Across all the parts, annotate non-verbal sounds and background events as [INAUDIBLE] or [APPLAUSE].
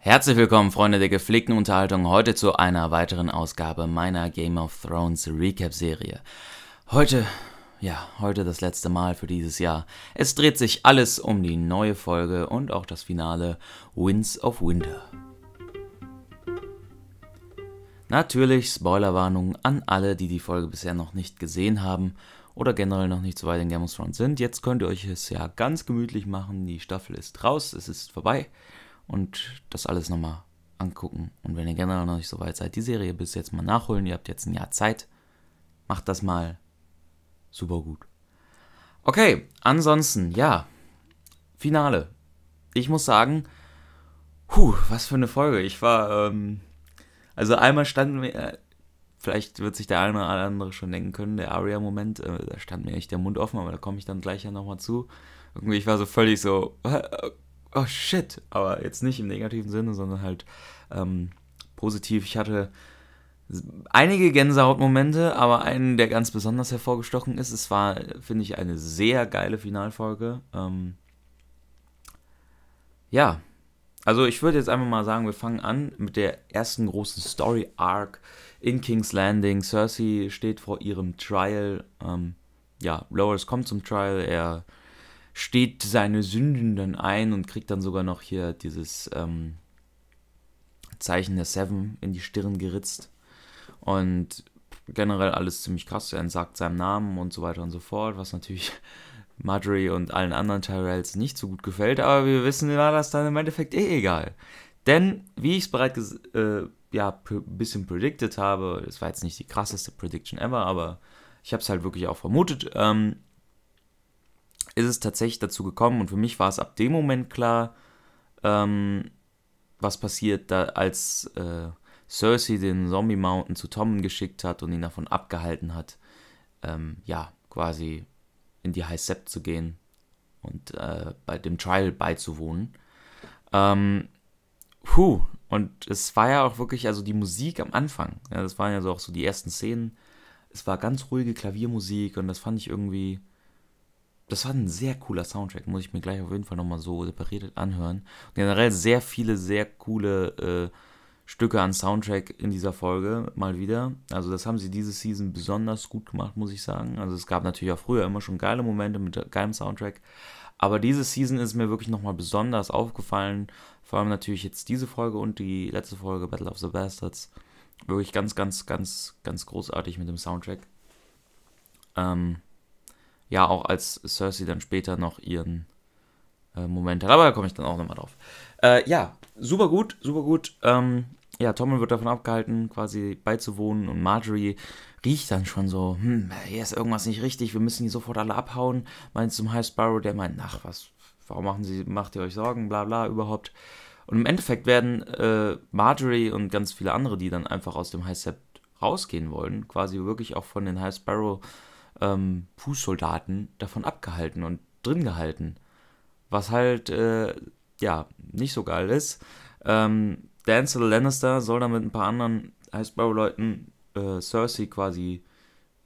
Herzlich willkommen, Freunde der gepflegten Unterhaltung, heute zu einer weiteren Ausgabe meiner Game of Thrones Recap Serie. Heute, ja, heute das letzte Mal für dieses Jahr. Es dreht sich alles um die neue Folge und auch das Finale Winds of Winter. Natürlich Spoilerwarnung an alle, die die Folge bisher noch nicht gesehen haben oder generell noch nicht so weit in Game of Thrones sind. Jetzt könnt ihr euch es ja ganz gemütlich machen. Die Staffel ist raus, es ist vorbei und das alles nochmal angucken. Und wenn ihr generell noch nicht so weit seid, die Serie bis jetzt mal nachholen. Ihr habt jetzt ein Jahr Zeit. Macht das mal. Super gut. Okay, ansonsten, ja. Finale. Ich muss sagen, puh, was für eine Folge. Ich war, ähm, also einmal standen wir, äh, vielleicht wird sich der eine oder andere schon denken können, der Aria-Moment, äh, da stand mir echt der Mund offen, aber da komme ich dann gleich ja nochmal zu. Irgendwie, ich war so völlig so, [LAUGHS] oh shit, aber jetzt nicht im negativen Sinne, sondern halt ähm, positiv. Ich hatte einige Gänsehautmomente, aber einen, der ganz besonders hervorgestochen ist. Es war, finde ich, eine sehr geile Finalfolge. Ähm, ja, also ich würde jetzt einfach mal sagen, wir fangen an mit der ersten großen Story Arc in King's Landing. Cersei steht vor ihrem Trial. Ähm, ja, Loras kommt zum Trial, er steht seine Sünden dann ein und kriegt dann sogar noch hier dieses ähm, Zeichen der Seven in die Stirn geritzt. Und generell alles ziemlich krass. Er entsagt seinem Namen und so weiter und so fort, was natürlich [LAUGHS] Marjorie und allen anderen Tyrells nicht so gut gefällt. Aber wir wissen, war das dann im Endeffekt eh egal. Denn, wie ich es bereits äh, ja, ein bisschen predicted habe, es war jetzt nicht die krasseste Prediction ever, aber ich habe es halt wirklich auch vermutet, ähm, ist es tatsächlich dazu gekommen und für mich war es ab dem Moment klar, ähm, was passiert, da, als äh, Cersei den Zombie Mountain zu Tommen geschickt hat und ihn davon abgehalten hat, ähm, ja, quasi in die High Sept zu gehen und äh, bei dem Trial beizuwohnen. Ähm, puh, und es war ja auch wirklich, also die Musik am Anfang, ja, das waren ja so auch so die ersten Szenen. Es war ganz ruhige Klaviermusik und das fand ich irgendwie, das war ein sehr cooler Soundtrack, muss ich mir gleich auf jeden Fall nochmal so separiert anhören. Generell sehr viele, sehr coole äh, Stücke an Soundtrack in dieser Folge, mal wieder. Also das haben sie diese Season besonders gut gemacht, muss ich sagen. Also es gab natürlich auch früher immer schon geile Momente mit geilem Soundtrack. Aber diese Season ist mir wirklich nochmal besonders aufgefallen. Vor allem natürlich jetzt diese Folge und die letzte Folge Battle of the Bastards. Wirklich ganz, ganz, ganz, ganz großartig mit dem Soundtrack. Ähm, ja auch als Cersei dann später noch ihren äh, Moment hat. Aber da komme ich dann auch nochmal drauf. Äh, ja, super gut, super gut. Ähm, ja, Tommen wird davon abgehalten, quasi beizuwohnen und Marjorie riecht dann schon so, hm, hier ist irgendwas nicht richtig, wir müssen hier sofort alle abhauen. Meint zum High Sparrow, der meint, ach was, warum machen Sie, macht ihr euch Sorgen, bla bla überhaupt. Und im Endeffekt werden äh, Marjorie und ganz viele andere, die dann einfach aus dem High Sept rausgehen wollen, quasi wirklich auch von den High Sparrow ähm, Fußsoldaten davon abgehalten und drin gehalten. Was halt, äh, ja, nicht so geil ist. Ähm, Dancel Lannister soll dann mit ein paar anderen Highsparrow-Leuten äh, Cersei quasi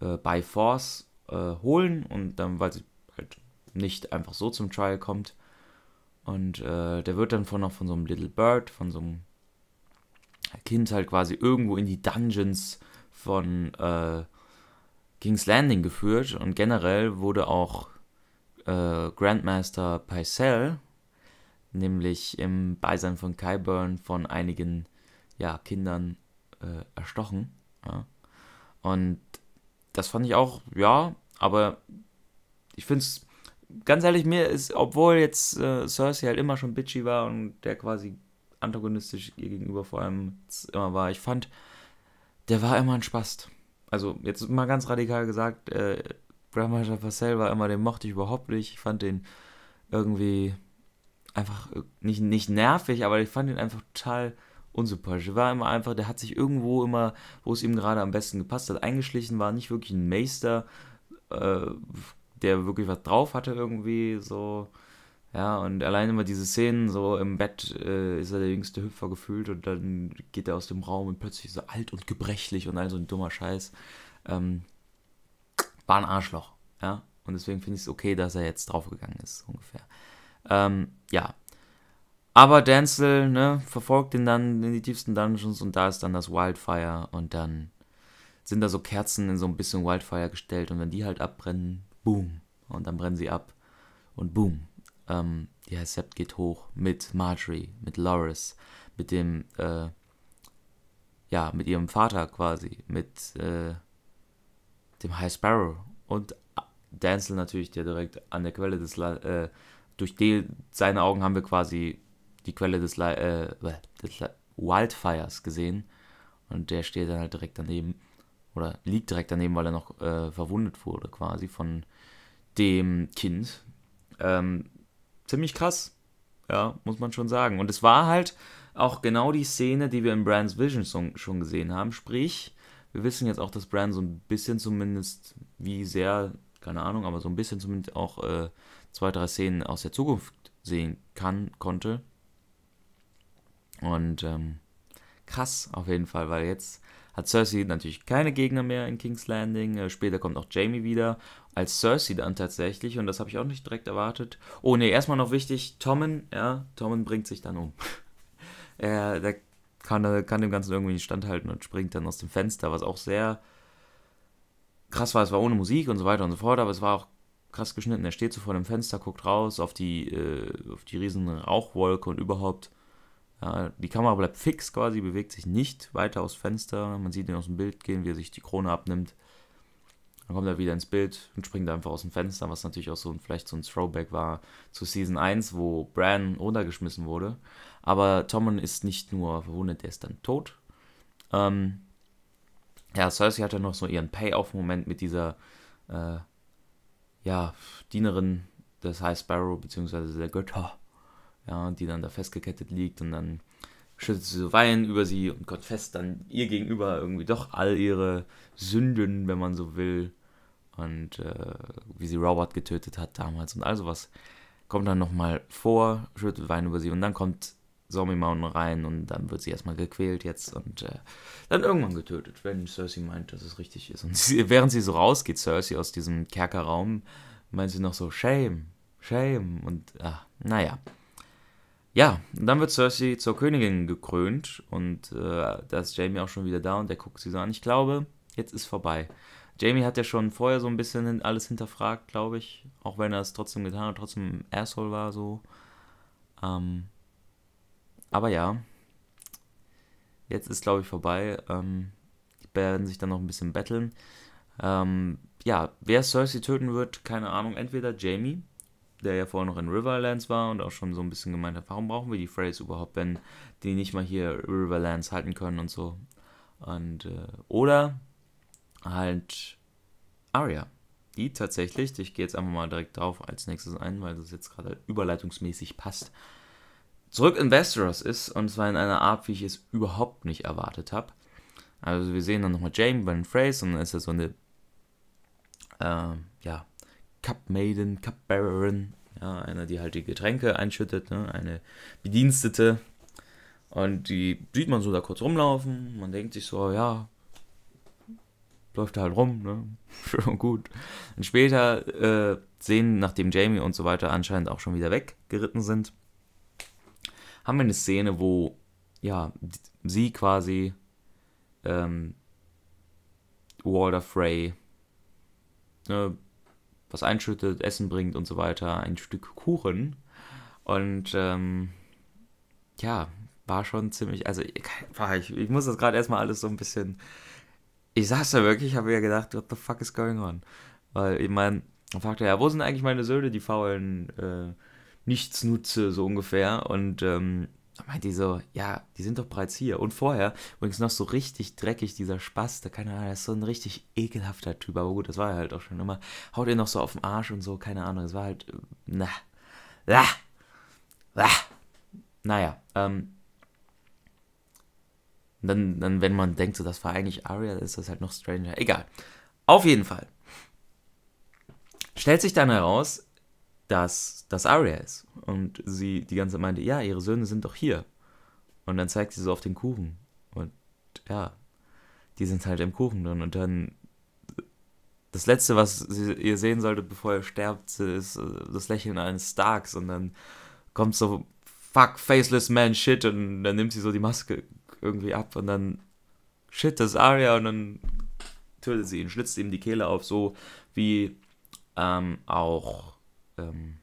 äh, by Force äh, holen und dann, weil sie halt nicht einfach so zum Trial kommt. Und äh, der wird dann von noch von so einem Little Bird, von so einem Kind halt quasi irgendwo in die Dungeons von äh, King's Landing geführt und generell wurde auch äh, Grandmaster Pycelle, nämlich im Beisein von Kyburn, von einigen ja, Kindern äh, erstochen. Ja. Und das fand ich auch, ja, aber ich finde es ganz ehrlich, mir ist, obwohl jetzt äh, Cersei halt immer schon bitchy war und der quasi antagonistisch ihr gegenüber vor allem immer war, ich fand, der war immer ein Spast also jetzt mal ganz radikal gesagt, äh, Grandmaster Purcell war immer, den mochte ich überhaupt nicht. Ich fand den irgendwie einfach äh, nicht, nicht nervig, aber ich fand ihn einfach total unsympathisch. Er war immer einfach, der hat sich irgendwo immer, wo es ihm gerade am besten gepasst hat, eingeschlichen, war nicht wirklich ein Meister, äh, der wirklich was drauf hatte irgendwie, so. Ja, und allein immer diese Szenen, so im Bett äh, ist er der jüngste Hüpfer gefühlt und dann geht er aus dem Raum und plötzlich so alt und gebrechlich und all so ein dummer Scheiß. Ähm, war ein Arschloch, ja. Und deswegen finde ich es okay, dass er jetzt draufgegangen ist, ungefähr. Ähm, ja. Aber Denzel, ne, verfolgt ihn dann in die tiefsten Dungeons und da ist dann das Wildfire und dann sind da so Kerzen in so ein bisschen Wildfire gestellt und wenn die halt abbrennen, boom. Und dann brennen sie ab und boom ähm, die ja, Sept geht hoch mit Marjorie, mit Loris, mit dem, äh, ja, mit ihrem Vater quasi, mit äh, dem High Sparrow und Denzel natürlich, der direkt an der Quelle des, äh, durch die, seine Augen haben wir quasi die Quelle des, äh, des Wildfires gesehen und der steht dann halt direkt daneben oder liegt direkt daneben, weil er noch äh, verwundet wurde quasi von dem Kind. Ähm, ziemlich krass. Ja, muss man schon sagen. Und es war halt auch genau die Szene, die wir im Brands Vision Song schon gesehen haben. Sprich, wir wissen jetzt auch, dass Brand so ein bisschen zumindest, wie sehr, keine Ahnung, aber so ein bisschen zumindest auch äh, zwei, drei Szenen aus der Zukunft sehen kann, konnte. Und ähm, krass auf jeden Fall, weil jetzt hat Cersei natürlich keine Gegner mehr in King's Landing. Äh, später kommt noch Jamie wieder als Cersei dann tatsächlich und das habe ich auch nicht direkt erwartet. Oh ne, erstmal noch wichtig, Tommen, ja, Tommen bringt sich dann um. [LAUGHS] er der kann, äh, kann dem Ganzen irgendwie nicht standhalten und springt dann aus dem Fenster, was auch sehr krass war. Es war ohne Musik und so weiter und so fort, aber es war auch krass geschnitten. Er steht so vor dem Fenster, guckt raus auf die, äh, auf die riesen Rauchwolke und überhaupt ja, die Kamera bleibt fix quasi, bewegt sich nicht weiter aus Fenster. Man sieht ihn aus dem Bild gehen, wie er sich die Krone abnimmt. Dann kommt er wieder ins Bild und springt einfach aus dem Fenster, was natürlich auch so ein, vielleicht so ein Throwback war zu Season 1, wo Bran runtergeschmissen wurde. Aber Tommen ist nicht nur verwundet, der ist dann tot. Ähm, ja, Cersei hat ja noch so ihren Payoff-Moment mit dieser äh, ja, Dienerin des High Sparrow, beziehungsweise der Götter ja, die dann da festgekettet liegt und dann schüttet sie so Wein über sie und Gott fest dann ihr gegenüber irgendwie doch all ihre Sünden, wenn man so will, und äh, wie sie Robert getötet hat damals und all sowas, kommt dann nochmal vor, schüttet Wein über sie und dann kommt Zombie Mountain rein und dann wird sie erstmal gequält jetzt und äh, dann irgendwann getötet, wenn Cersei meint, dass es richtig ist. Und sie, während sie so rausgeht, Cersei aus diesem Kerkerraum, meint sie noch so, Shame, Shame und ach, naja. Ja, und dann wird Cersei zur Königin gekrönt und äh, da ist Jamie auch schon wieder da und der guckt sie so an. Ich glaube, jetzt ist vorbei. Jamie hat ja schon vorher so ein bisschen alles hinterfragt, glaube ich. Auch wenn er es trotzdem getan hat, trotzdem ein Asshole war so. Ähm, aber ja, jetzt ist, glaube ich, vorbei. Ähm, die werden sich dann noch ein bisschen betteln. Ähm, ja, wer Cersei töten wird, keine Ahnung. Entweder Jamie der ja vorher noch in Riverlands war und auch schon so ein bisschen gemeint hat, warum brauchen wir die Phrase überhaupt, wenn die nicht mal hier Riverlands halten können und so. Und, äh, oder halt Aria, die tatsächlich, ich gehe jetzt einfach mal direkt drauf als nächstes ein, weil das jetzt gerade überleitungsmäßig passt, zurück in Westeros ist und zwar in einer Art, wie ich es überhaupt nicht erwartet habe. Also wir sehen dann nochmal Jamie bei den Phrase und dann ist er so eine, äh, ja, Cup Maiden, Cup Baron, ja, einer, die halt die Getränke einschüttet, ne? eine Bedienstete. Und die sieht man so da kurz rumlaufen. Man denkt sich so, ja, läuft halt rum, ne? [LAUGHS] Schön und gut. Und später äh, sehen, nachdem Jamie und so weiter anscheinend auch schon wieder weggeritten sind, haben wir eine Szene, wo ja, sie quasi ähm, Walter Frey ne, was einschüttet, Essen bringt und so weiter, ein Stück Kuchen. Und ähm, ja, war schon ziemlich, also ich, ich muss das gerade erstmal alles so ein bisschen, ich saß da wirklich, habe mir gedacht, what the fuck is going on? Weil ich meine, dann fragte er, ja, wo sind eigentlich meine Söhne, die faulen äh, Nichtsnutze, so ungefähr. Und ähm, meint die so, ja, die sind doch bereits hier. Und vorher, übrigens noch so richtig dreckig, dieser Spaß, da keine Ahnung, das ist so ein richtig ekelhafter Typ, aber gut, das war halt auch schon immer. Haut ihr noch so auf den Arsch und so, keine Ahnung, das war halt, äh, na, na, na. Naja, ähm, dann, dann, wenn man denkt, so, das war eigentlich Aria, dann ist das halt noch Stranger. Egal. Auf jeden Fall. Stellt sich dann heraus, dass das Arya ist. Und sie die ganze Zeit meinte, ja, ihre Söhne sind doch hier. Und dann zeigt sie so auf den Kuchen. Und ja, die sind halt im Kuchen drin. Und dann das Letzte, was sie, ihr sehen solltet, bevor ihr sterbt, ist äh, das Lächeln eines Starks. Und dann kommt so, fuck, faceless man, shit. Und dann nimmt sie so die Maske irgendwie ab. Und dann, shit, das ist Arya. Und dann tötet sie ihn, schlitzt ihm die Kehle auf, so wie ähm, auch ähm,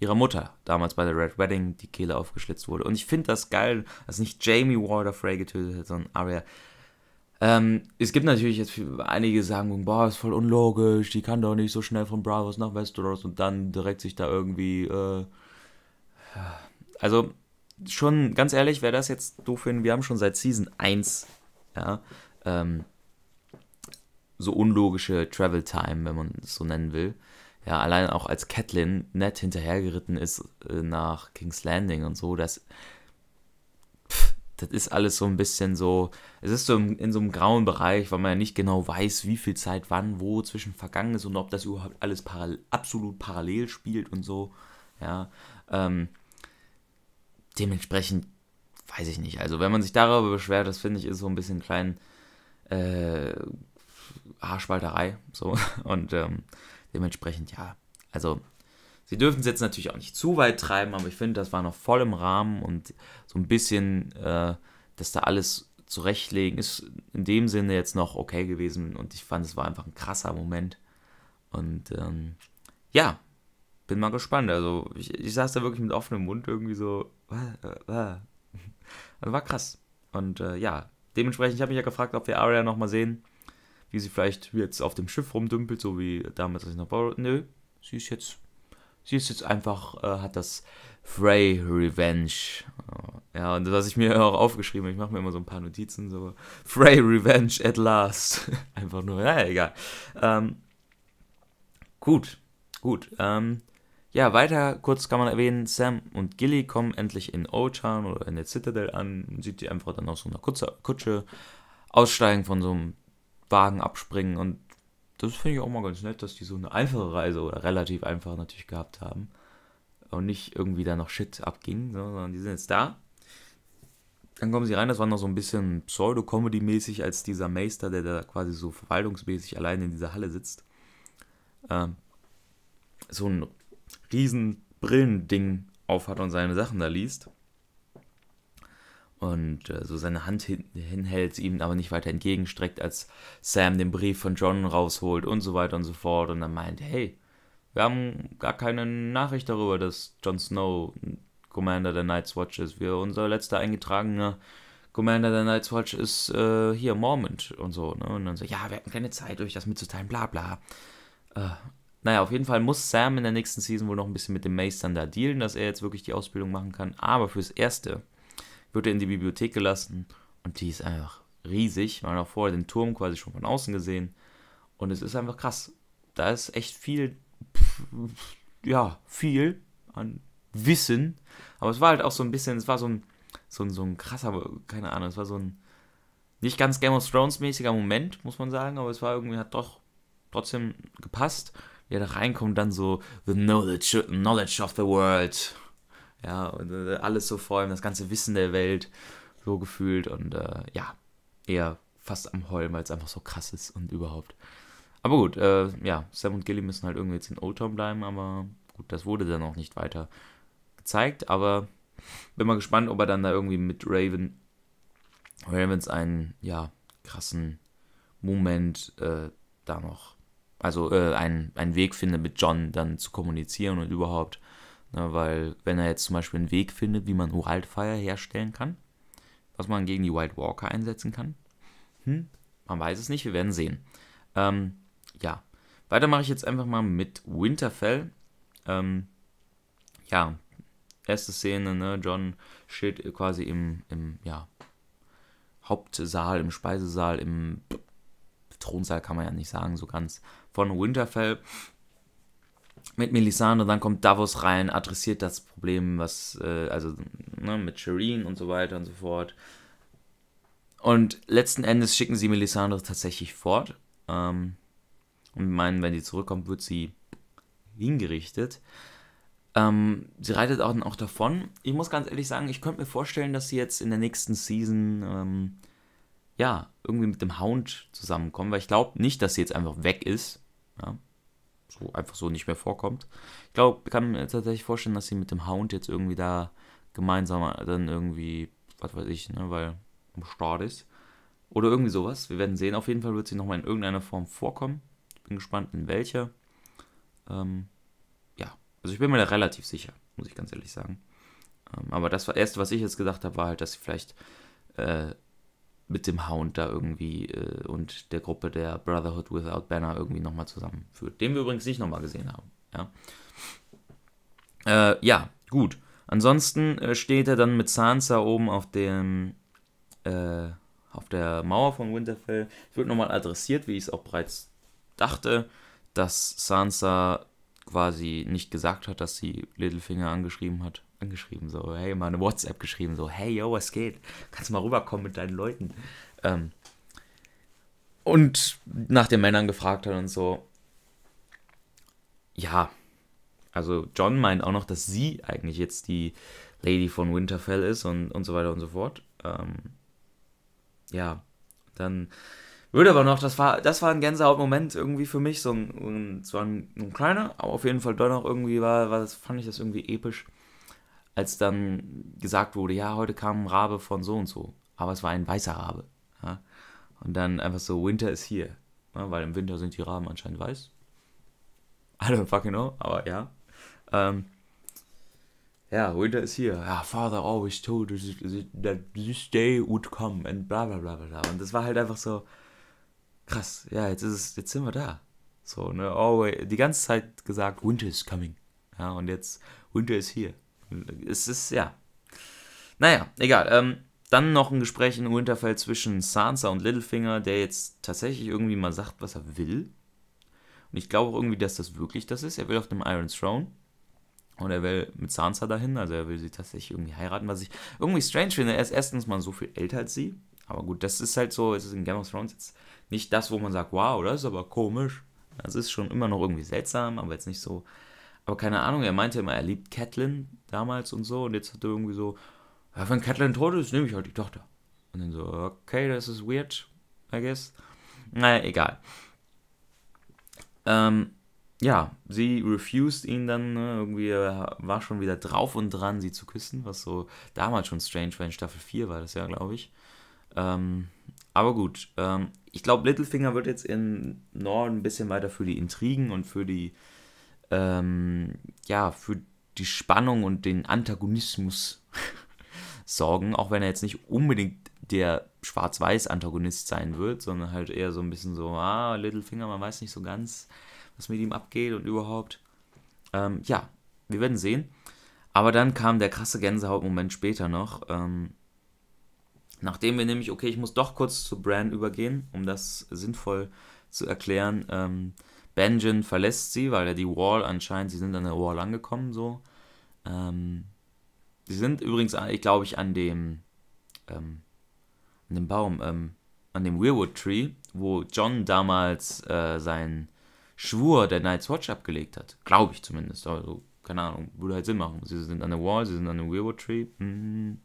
ihrer Mutter damals bei der Red Wedding die Kehle aufgeschlitzt wurde. Und ich finde das geil, dass nicht Jamie Warder Frey getötet hat, sondern Arya. Ähm, es gibt natürlich jetzt einige, die sagen, boah, ist voll unlogisch, die kann doch nicht so schnell von Bravos nach Westeros und dann direkt sich da irgendwie. Äh, also, schon ganz ehrlich, wäre das jetzt doof hin, wir haben schon seit Season 1, ja, ähm, so unlogische Travel Time, wenn man es so nennen will ja, allein auch als Catelyn nett hinterhergeritten ist äh, nach King's Landing und so, das, pff, das ist alles so ein bisschen so, es ist so in, in so einem grauen Bereich, weil man ja nicht genau weiß, wie viel Zeit wann, wo zwischen vergangen ist und ob das überhaupt alles paral absolut parallel spielt und so, ja, ähm, dementsprechend weiß ich nicht, also wenn man sich darüber beschwert, das finde ich ist so ein bisschen klein, äh, Haarspalterei, so, [LAUGHS] und, ähm, Dementsprechend, ja, also sie dürfen es jetzt natürlich auch nicht zu weit treiben, aber ich finde, das war noch voll im Rahmen und so ein bisschen, äh, dass da alles zurechtlegen, ist in dem Sinne jetzt noch okay gewesen und ich fand, es war einfach ein krasser Moment. Und ähm, ja, bin mal gespannt. Also ich, ich, saß da wirklich mit offenem Mund irgendwie so. Äh, äh. Also war krass. Und äh, ja, dementsprechend, ich habe mich ja gefragt, ob wir Aria nochmal sehen wie sie vielleicht jetzt auf dem Schiff rumdümpelt, so wie damals, als ich noch Borrow. Nö, sie ist jetzt. Sie ist jetzt einfach, äh, hat das Frey Revenge. Äh, ja, und das habe ich mir auch aufgeschrieben. Ich mache mir immer so ein paar Notizen, so Frey Revenge at last. [LAUGHS] einfach nur, naja, egal. Ähm, gut, gut. Ähm, ja, weiter kurz kann man erwähnen, Sam und Gilly kommen endlich in O-Town oder in der Citadel an. sieht die einfach dann aus so einer Kutsche, Kutsche aussteigen von so einem Wagen abspringen. Und das finde ich auch mal ganz nett, dass die so eine einfache Reise oder relativ einfache natürlich gehabt haben. Und nicht irgendwie da noch Shit abging, sondern die sind jetzt da. Dann kommen sie rein, das war noch so ein bisschen Pseudo-Comedy-mäßig, als dieser Meister, der da quasi so verwaltungsmäßig allein in dieser Halle sitzt, ähm, so ein riesen Brillending aufhat und seine Sachen da liest und äh, so seine Hand hin, hinhält, ihm aber nicht weiter entgegenstreckt, als Sam den Brief von John rausholt und so weiter und so fort und dann meint, hey, wir haben gar keine Nachricht darüber, dass Jon Snow Commander der Night's Watch ist. Wir, unser letzter eingetragener Commander der Night's Watch ist äh, hier Mormont und so. Ne? Und dann so, ja, wir hatten keine Zeit, euch das mitzuteilen, bla bla. Äh, naja, auf jeden Fall muss Sam in der nächsten Season wohl noch ein bisschen mit dem Maestern da dealen, dass er jetzt wirklich die Ausbildung machen kann. Aber fürs Erste wird er in die Bibliothek gelassen und die ist einfach riesig. Man hat auch vorher den Turm quasi schon von außen gesehen und es ist einfach krass. Da ist echt viel, ja, viel an Wissen, aber es war halt auch so ein bisschen, es war so ein, so ein, so ein krasser, keine Ahnung, es war so ein nicht ganz Game of Thrones mäßiger Moment, muss man sagen, aber es war irgendwie, hat doch trotzdem gepasst. Ja, da reinkommt, dann so, the knowledge, knowledge of the world ja, und äh, alles so vor ihm, das ganze Wissen der Welt, so gefühlt und äh, ja, eher fast am Heulen, weil es einfach so krass ist und überhaupt. Aber gut, äh, ja, Sam und Gilly müssen halt irgendwie jetzt in Oldtown bleiben, aber gut, das wurde dann auch nicht weiter gezeigt, aber bin mal gespannt, ob er dann da irgendwie mit Raven, Ravens einen, ja, krassen Moment äh, da noch, also äh, einen, einen Weg finde, mit John dann zu kommunizieren und überhaupt Ne, weil wenn er jetzt zum Beispiel einen Weg findet, wie man Wildfire herstellen kann, was man gegen die White Walker einsetzen kann, hm, man weiß es nicht, wir werden sehen. Ähm, ja, weiter mache ich jetzt einfach mal mit Winterfell. Ähm, ja, erste Szene, ne? John steht quasi im, im ja, Hauptsaal, im Speisesaal, im Thronsaal kann man ja nicht sagen, so ganz von Winterfell mit Melisande dann kommt Davos rein, adressiert das Problem, was, äh, also ne, mit Shireen und so weiter und so fort. Und letzten Endes schicken sie Melisandre tatsächlich fort. Ähm, und meinen, wenn sie zurückkommt, wird sie hingerichtet. Ähm, sie reitet auch, auch davon. Ich muss ganz ehrlich sagen, ich könnte mir vorstellen, dass sie jetzt in der nächsten Season ähm, ja, irgendwie mit dem Hound zusammenkommen, weil ich glaube nicht, dass sie jetzt einfach weg ist. Ja, so einfach so nicht mehr vorkommt. Ich glaube, ich kann mir tatsächlich vorstellen, dass sie mit dem Hound jetzt irgendwie da gemeinsam dann irgendwie, was weiß ich, ne, weil am Start ist. Oder irgendwie sowas. Wir werden sehen. Auf jeden Fall wird sie nochmal in irgendeiner Form vorkommen. Ich bin gespannt, in welcher. Ähm, ja, also ich bin mir da relativ sicher, muss ich ganz ehrlich sagen. Ähm, aber das Erste, was ich jetzt gesagt habe, war halt, dass sie vielleicht äh, mit dem Hound da irgendwie äh, und der Gruppe der Brotherhood Without Banner irgendwie nochmal zusammenführt. Den wir übrigens nicht nochmal gesehen haben. Ja, äh, ja gut. Ansonsten äh, steht er dann mit Sansa oben auf dem äh, auf der Mauer von Winterfell. Es wird nochmal adressiert, wie ich es auch bereits dachte, dass Sansa quasi nicht gesagt hat, dass sie Littlefinger angeschrieben hat angeschrieben, so, hey, mal eine WhatsApp geschrieben, so, hey, yo, was geht? Kannst du mal rüberkommen mit deinen Leuten? Ähm, und nach den Männern gefragt hat und so. Ja, also John meint auch noch, dass sie eigentlich jetzt die Lady von Winterfell ist und, und so weiter und so fort. Ähm, ja, dann würde aber noch, das war, das war ein Gänsehautmoment irgendwie für mich, so ein, zwar ein, ein, kleiner, aber auf jeden Fall doch noch irgendwie war, war das, fand ich das irgendwie episch als dann gesagt wurde, ja, heute kam ein Rabe von so und so, aber es war ein weißer Rabe. Ja? Und dann einfach so, Winter ist hier. Ja, weil im Winter sind die Raben anscheinend weiß. [LAUGHS] I don't fucking know, aber ja. Ähm, ja, Winter is here. Ja, Father always told us that this day would come and bla bla bla bla. Und das war halt einfach so krass. Ja, jetzt ist es, jetzt sind wir da. So, ne, always, die ganze Zeit gesagt, Winter is coming. Ja, und jetzt Winter is here. Es ist, ja. Naja, egal. Ähm, dann noch ein Gespräch in Winterfell zwischen Sansa und Littlefinger, der jetzt tatsächlich irgendwie mal sagt, was er will. Und ich glaube auch irgendwie, dass das wirklich das ist. Er will auf dem Iron Throne. Und er will mit Sansa dahin, also er will sie tatsächlich irgendwie heiraten, was ich irgendwie strange finde. Er ist erstens mal so viel älter als sie. Aber gut, das ist halt so, es ist in Game of Thrones jetzt nicht das, wo man sagt, wow, das ist aber komisch. Das ist schon immer noch irgendwie seltsam, aber jetzt nicht so, aber keine Ahnung, er meinte immer, er liebt Catelyn damals und so. Und jetzt hat er irgendwie so, ja, wenn Catelyn tot ist, nehme ich halt die Tochter. Und dann so, okay, das ist weird, I guess. Naja, egal. Ähm, ja, sie refused ihn dann, ne? irgendwie war schon wieder drauf und dran, sie zu küssen, was so damals schon strange war, in Staffel 4 war das ja, glaube ich. Ähm, aber gut, ähm, ich glaube, Littlefinger wird jetzt im Norden ein bisschen weiter für die Intrigen und für die ähm, ja, für die Spannung und den Antagonismus [LAUGHS] sorgen, auch wenn er jetzt nicht unbedingt der Schwarz-Weiß-Antagonist sein wird, sondern halt eher so ein bisschen so, ah, Littlefinger, man weiß nicht so ganz, was mit ihm abgeht und überhaupt. Ähm, ja, wir werden sehen. Aber dann kam der krasse Gänsehautmoment später noch. Ähm, nachdem wir nämlich, okay, ich muss doch kurz zu Bran übergehen, um das sinnvoll zu erklären. Ähm, Benjen verlässt sie, weil er die Wall anscheinend, sie sind an der Wall angekommen so. Ähm, sie sind übrigens, äh, ich glaube ich, an dem, ähm, an dem Baum, ähm, an dem Weirwood Tree, wo John damals äh, seinen Schwur der Night's Watch abgelegt hat. Glaube ich zumindest. Also, keine Ahnung, würde halt Sinn machen. Sie sind an der Wall, sie sind an dem Weirwood Tree. Mhm.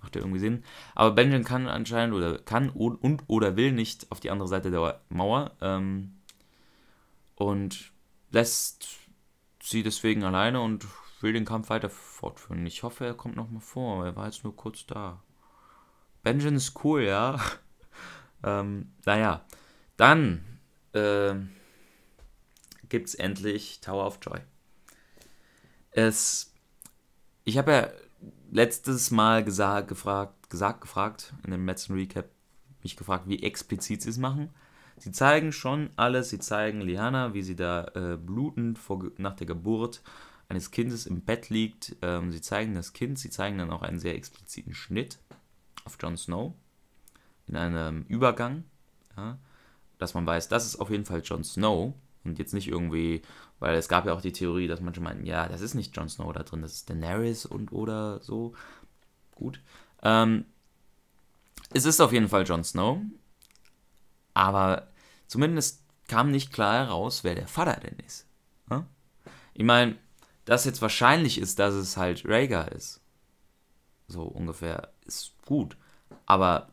Macht ja irgendwie Sinn. Aber Benjen kann anscheinend oder kann und, und oder will nicht auf die andere Seite der Mauer. Ähm, und lässt sie deswegen alleine und will den Kampf weiter fortführen. Ich hoffe, er kommt nochmal vor. Er war jetzt nur kurz da. Benjamin ist cool, ja. [LAUGHS] ähm, naja. Dann äh, es endlich Tower of Joy. Es. Ich habe ja letztes Mal gesagt, gefragt, gesagt, gefragt, in dem letzten Recap, mich gefragt, wie explizit sie es machen. Sie zeigen schon alles, sie zeigen Liana, wie sie da äh, blutend vor, nach der Geburt eines Kindes im Bett liegt. Ähm, sie zeigen das Kind, sie zeigen dann auch einen sehr expliziten Schnitt auf Jon Snow in einem Übergang, ja, dass man weiß, das ist auf jeden Fall Jon Snow und jetzt nicht irgendwie, weil es gab ja auch die Theorie, dass manche meinten, ja, das ist nicht Jon Snow da drin, das ist Daenerys und oder so. Gut. Ähm, es ist auf jeden Fall Jon Snow aber zumindest kam nicht klar heraus, wer der Vater denn ist. Hm? Ich meine, dass jetzt wahrscheinlich ist, dass es halt Rhaegar ist. So ungefähr ist gut. Aber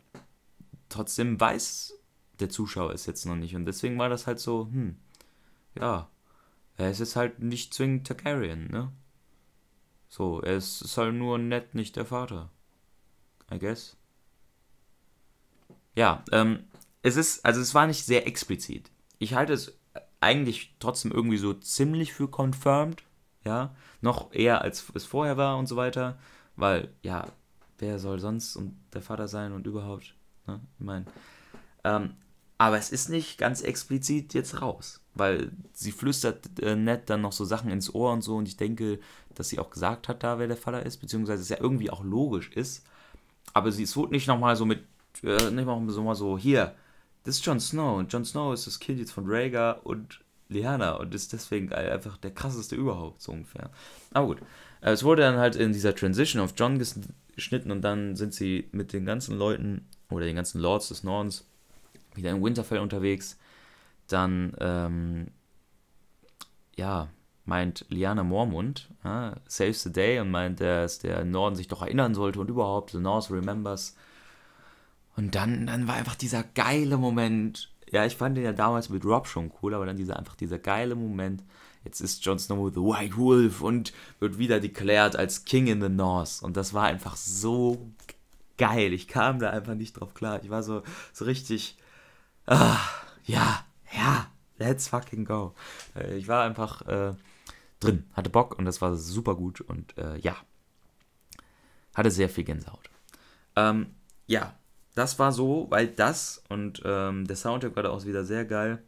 trotzdem weiß der Zuschauer es jetzt noch nicht. Und deswegen war das halt so, hm, ja, er ist jetzt halt nicht zwingend Targaryen, ne? So, er ist, ist halt nur nett nicht der Vater. I guess. Ja, ähm, es ist, also es war nicht sehr explizit. Ich halte es eigentlich trotzdem irgendwie so ziemlich für confirmed, ja, noch eher als es vorher war und so weiter, weil, ja, wer soll sonst und der Vater sein und überhaupt, ne, ich meine, ähm, aber es ist nicht ganz explizit jetzt raus, weil sie flüstert äh, nett dann noch so Sachen ins Ohr und so und ich denke, dass sie auch gesagt hat, da wer der Vater ist, beziehungsweise es ja irgendwie auch logisch ist, aber sie, es wurde nicht nochmal so mit, äh, nicht mal so, mal so, hier, das ist Jon Snow und Jon Snow ist das Kind jetzt von Rhaegar und Lyanna und ist deswegen einfach der krasseste überhaupt, so ungefähr. Aber gut, äh, es wurde dann halt in dieser Transition auf Jon geschnitten und dann sind sie mit den ganzen Leuten oder den ganzen Lords des Nordens wieder in Winterfell unterwegs. Dann, ähm, ja, meint Liana Mormund, ja, saves the day und meint, dass der Norden sich doch erinnern sollte und überhaupt, the North remembers. Und dann, dann war einfach dieser geile Moment. Ja, ich fand den ja damals mit Rob schon cool, aber dann dieser einfach dieser geile Moment. Jetzt ist Jon Snow The White Wolf und wird wieder declared als King in the North. Und das war einfach so geil. Ich kam da einfach nicht drauf klar. Ich war so, so richtig. Ah, ja, ja, let's fucking go. Äh, ich war einfach äh, drin, hatte Bock und das war super gut und äh, ja, hatte sehr viel Gänsehaut. Ähm, ja, das war so, weil das und ähm, der Soundtrack war da auch wieder sehr geil.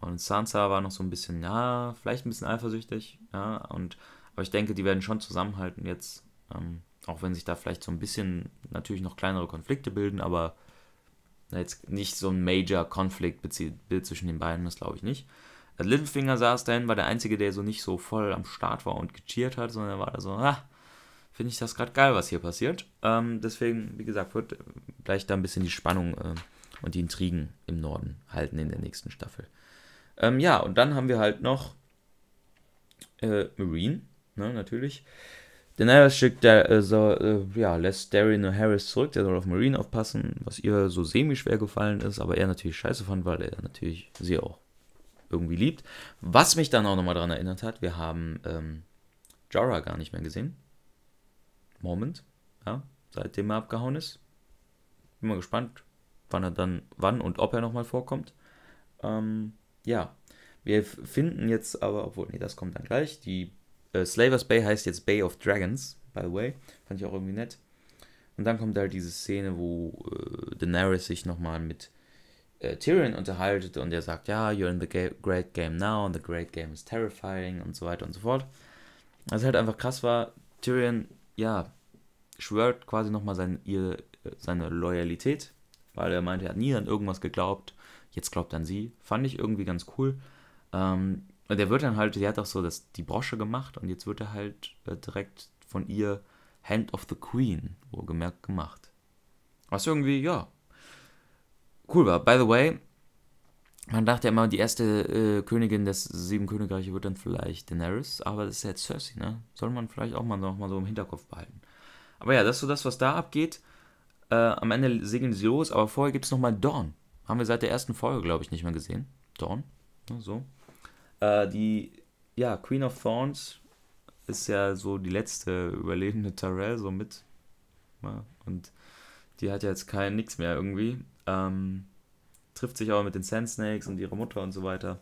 Und Sansa war noch so ein bisschen, ja, vielleicht ein bisschen eifersüchtig, ja, und aber ich denke, die werden schon zusammenhalten jetzt, ähm, auch wenn sich da vielleicht so ein bisschen natürlich noch kleinere Konflikte bilden, aber jetzt nicht so ein Major-Konflikt zwischen den beiden, das glaube ich nicht. Littlefinger saß dahin, war der Einzige, der so nicht so voll am Start war und gecheert hat, sondern er war da so, ah, finde ich das gerade geil, was hier passiert. Ähm, deswegen, wie gesagt, wird gleich da ein bisschen die Spannung äh, und die Intrigen im Norden halten in der nächsten Staffel. Ähm, ja, und dann haben wir halt noch äh, Marine, ne, natürlich. Daenerys schickt der, äh, so, äh, ja, lässt Darren Harris zurück, der soll auf Marine aufpassen, was ihr so semi-schwer gefallen ist, aber er natürlich scheiße fand, weil er natürlich sie auch irgendwie liebt. Was mich dann auch nochmal daran erinnert hat, wir haben ähm, Jorah gar nicht mehr gesehen. Moment, ja, seitdem er abgehauen ist. Bin mal gespannt, wann er dann, wann und ob er nochmal vorkommt. Ähm, ja, wir finden jetzt aber, obwohl, nee, das kommt dann gleich. Die äh, Slavers Bay heißt jetzt Bay of Dragons, by the way. Fand ich auch irgendwie nett. Und dann kommt halt diese Szene, wo äh, Daenerys sich nochmal mit äh, Tyrion unterhaltet und er sagt, ja, you're in the ga great game now and the great game is terrifying und so weiter und so fort. Was halt einfach krass war, Tyrion, ja, schwört quasi nochmal sein, ihr, äh, seine Loyalität, weil er meinte, er hat nie an irgendwas geglaubt. Jetzt glaubt an sie. Fand ich irgendwie ganz cool. Ähm, der wird dann halt, sie hat auch so das, die Brosche gemacht und jetzt wird er halt äh, direkt von ihr Hand of the Queen, wo gemerkt, gemacht. Was irgendwie, ja, cool war. By the way, man dachte ja immer, die erste äh, Königin des Sieben Königreiches wird dann vielleicht Daenerys, aber das ist jetzt Cersei, ne? Soll man vielleicht auch mal nochmal so im Hinterkopf behalten. Aber ja, das ist so das, was da abgeht. Äh, am Ende segeln sie los, aber vorher gibt es nochmal Dawn. Haben wir seit der ersten Folge, glaube ich, nicht mehr gesehen. Dawn. Ne, so. Äh, die, ja, Queen of Thorns ist ja so die letzte überlebende Tyrell, so mit. Ja, ne, und die hat ja jetzt kein nichts mehr irgendwie. Ähm, trifft sich aber mit den Sand Snakes und ihrer Mutter und so weiter.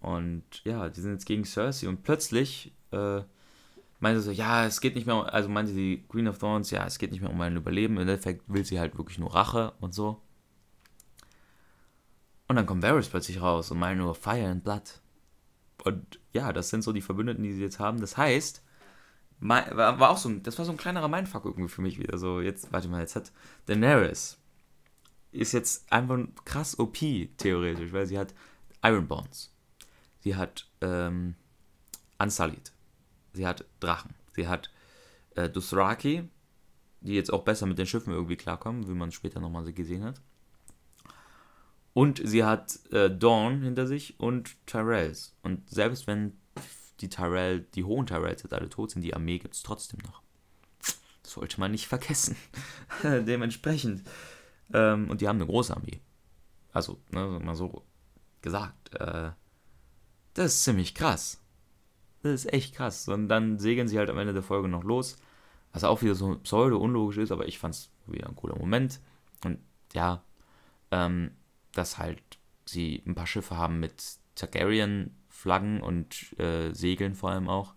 Und ja, die sind jetzt gegen Cersei und plötzlich äh, meinte so, ja, es geht nicht mehr, um, also meinte die Queen of Thorns, ja, es geht nicht mehr um mein Überleben. Im Endeffekt will sie halt wirklich nur Rache und so. Und dann kommt Varys plötzlich raus und meint nur Fire and Blood. Und ja, das sind so die Verbündeten, die sie jetzt haben. Das heißt, war auch so das war so ein kleinerer Mindfuck irgendwie für mich wieder. So, jetzt, warte mal, jetzt hat Daenerys ist jetzt einfach krass OP, theoretisch, weil sie hat Iron Bonds. Sie hat ähm, Unsullied sie hat Drachen, sie hat äh, Dothraki, die jetzt auch besser mit den Schiffen irgendwie klarkommen, wie man später nochmal gesehen hat. Und sie hat äh, Dawn hinter sich und Tyrells. Und selbst wenn die Tyrell, die hohen Tyrells jetzt alle tot sind, die Armee gibt es trotzdem noch. Das sollte man nicht vergessen. [LAUGHS] Dementsprechend. Ähm, und die haben eine große Armee. Also, ne, mal so gesagt. Äh, das ist ziemlich krass. Das ist echt krass. Und dann segeln sie halt am Ende der Folge noch los. Was auch wieder so pseudo-unlogisch ist, aber ich fand es wieder ein cooler Moment. Und ja, ähm, dass halt sie ein paar Schiffe haben mit Targaryen-Flaggen und äh, Segeln vor allem auch.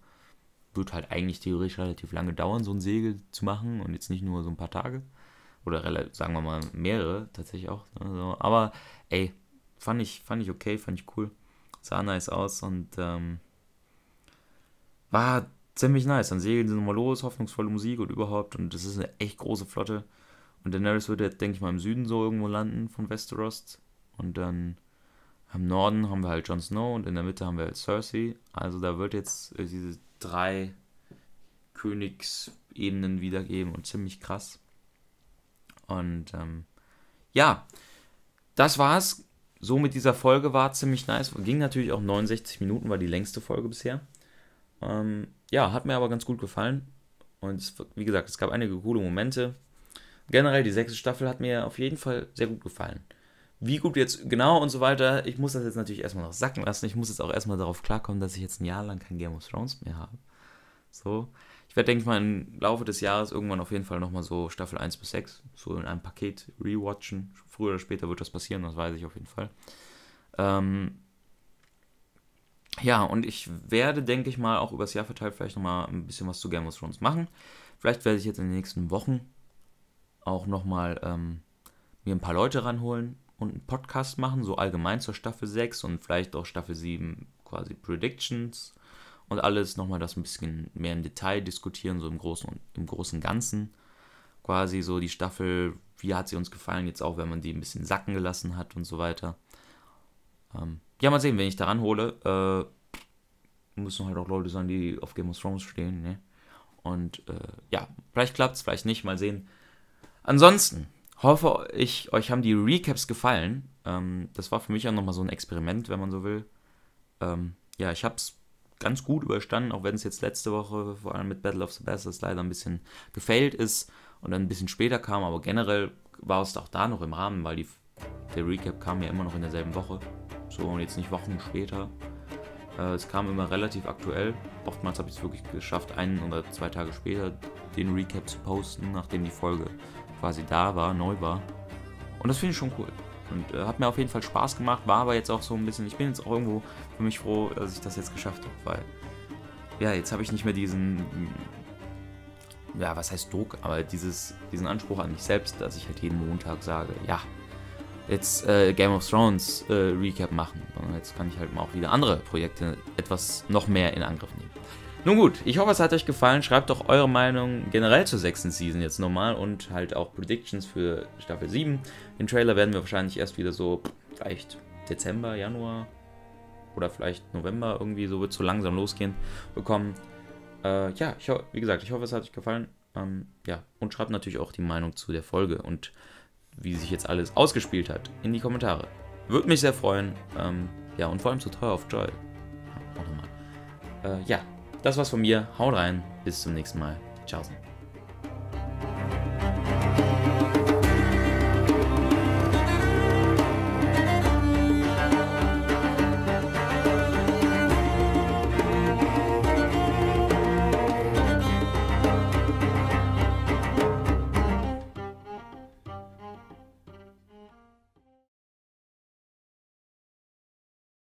Wird halt eigentlich theoretisch relativ lange dauern, so ein Segel zu machen und jetzt nicht nur so ein paar Tage. Oder sagen wir mal mehrere tatsächlich auch. Also, aber ey, fand ich, fand ich okay, fand ich cool. Sah nice aus und ähm, war ziemlich nice. Dann segeln sie nochmal los, hoffnungsvolle Musik und überhaupt. Und das ist eine echt große Flotte. Und Daenerys wird jetzt, denke ich mal, im Süden so irgendwo landen von Westeros. Und dann im Norden haben wir halt Jon Snow und in der Mitte haben wir halt Cersei. Also da wird jetzt äh, diese drei Königsebenen wiedergeben und ziemlich krass. Und ähm, ja, das war's. So mit dieser Folge war ziemlich nice. Ging natürlich auch 69 Minuten, war die längste Folge bisher. Ähm, ja, hat mir aber ganz gut gefallen. Und es, wie gesagt, es gab einige coole Momente. Generell, die sechste Staffel hat mir auf jeden Fall sehr gut gefallen. Wie gut jetzt genau und so weiter, ich muss das jetzt natürlich erstmal noch sacken lassen. Ich muss jetzt auch erstmal darauf klarkommen, dass ich jetzt ein Jahr lang kein Game of Thrones mehr habe. So. Ich werde, denke ich mal, im Laufe des Jahres irgendwann auf jeden Fall nochmal so Staffel 1 bis 6, so in einem Paket rewatchen. Früher oder später wird das passieren, das weiß ich auf jeden Fall. Ähm, ja, und ich werde, denke ich mal, auch übers Jahr verteilt vielleicht nochmal ein bisschen was zu Game of Thrones machen. Vielleicht werde ich jetzt in den nächsten Wochen auch nochmal ähm, mir ein paar Leute ranholen und einen Podcast machen, so allgemein zur Staffel 6 und vielleicht auch Staffel 7 quasi Predictions und alles nochmal das ein bisschen mehr im Detail diskutieren, so im Großen und im Großen Ganzen. Quasi so die Staffel, wie hat sie uns gefallen, jetzt auch wenn man die ein bisschen sacken gelassen hat und so weiter. Ähm, ja, mal sehen, wenn ich da ranhole. Äh, müssen halt auch Leute sein, die auf Game of Thrones stehen, ne? Und äh, ja, vielleicht klappt es, vielleicht nicht, mal sehen. Ansonsten hoffe ich, euch haben die Recaps gefallen. Ähm, das war für mich auch nochmal so ein Experiment, wenn man so will. Ähm, ja, ich habe es ganz gut überstanden, auch wenn es jetzt letzte Woche, vor allem mit Battle of the Bastards, leider ein bisschen gefailt ist und dann ein bisschen später kam, aber generell war es auch da noch im Rahmen, weil die, der Recap kam ja immer noch in derselben Woche. So, und jetzt nicht Wochen später. Äh, es kam immer relativ aktuell. Oftmals habe ich es wirklich geschafft, einen oder zwei Tage später den Recap zu posten, nachdem die Folge quasi da war, neu war. Und das finde ich schon cool. Und äh, hat mir auf jeden Fall Spaß gemacht, war aber jetzt auch so ein bisschen, ich bin jetzt auch irgendwo für mich froh, dass ich das jetzt geschafft habe, weil ja, jetzt habe ich nicht mehr diesen, ja, was heißt Druck, aber dieses, diesen Anspruch an mich selbst, dass ich halt jeden Montag sage, ja, jetzt äh, Game of Thrones äh, Recap machen. Und jetzt kann ich halt mal auch wieder andere Projekte etwas noch mehr in Angriff nehmen. Nun gut, ich hoffe, es hat euch gefallen. Schreibt doch eure Meinung generell zur sechsten Season jetzt nochmal und halt auch Predictions für Staffel 7. Den Trailer werden wir wahrscheinlich erst wieder so, vielleicht Dezember, Januar oder vielleicht November irgendwie, so wird es so langsam losgehen, bekommen. Äh, ja, ich, wie gesagt, ich hoffe, es hat euch gefallen. Ähm, ja, und schreibt natürlich auch die Meinung zu der Folge und wie sich jetzt alles ausgespielt hat, in die Kommentare. Würde mich sehr freuen. Ähm, ja, und vor allem zu Toy of Joy. Auch nochmal. Äh, ja, das war's von mir. Haut rein. Bis zum nächsten Mal. Ciao.